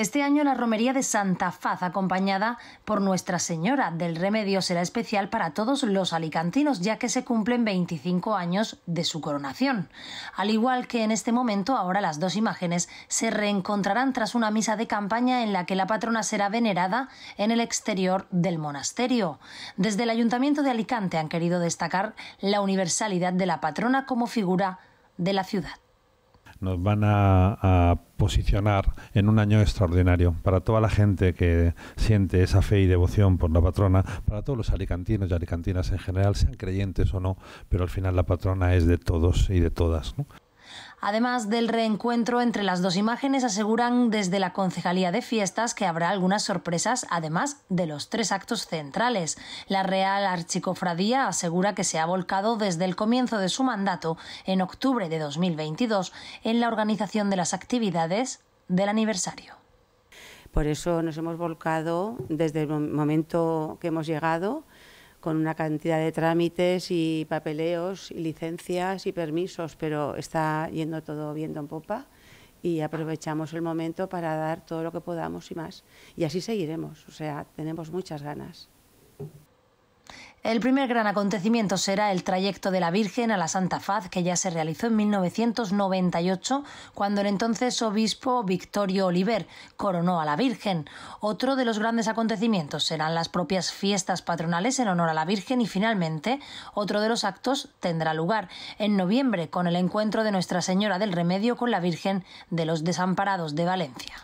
Este año la romería de Santa Faz, acompañada por Nuestra Señora del Remedio, será especial para todos los alicantinos, ya que se cumplen 25 años de su coronación. Al igual que en este momento, ahora las dos imágenes se reencontrarán tras una misa de campaña en la que la patrona será venerada en el exterior del monasterio. Desde el Ayuntamiento de Alicante han querido destacar la universalidad de la patrona como figura de la ciudad nos van a, posicionar en un año extraordinario para toda la gente que siente esa fe y devoción por la patrona, para todos los alicantinos y alicantinas en general, sean creyentes o no, pero al final la patrona es de todos y de todas. Además del reencuentro entre las dos imágenes, aseguran desde la Concejalía de Fiestas que habrá algunas sorpresas, además de los tres actos centrales. La Real Archicofradía asegura que se ha volcado desde el comienzo de su mandato, en octubre de 2022, en la organización de las actividades del aniversario. Por eso nos hemos volcado desde el momento que hemos llegado con una cantidad de trámites y papeleos y licencias y permisos, pero está yendo todo viendo en popa y aprovechamos el momento para dar todo lo que podamos y más. Y así seguiremos, o sea, tenemos muchas ganas. El primer gran acontecimiento será el trayecto de la Virgen a la Santa Faz, que ya se realizó en 1998, cuando el entonces obispo Victorio Oliver coronó a la Virgen. Otro de los grandes acontecimientos serán las propias fiestas patronales en honor a la Virgen y finalmente otro de los actos tendrá lugar en noviembre con el encuentro de Nuestra Señora del Remedio con la Virgen de los Desamparados de Valencia.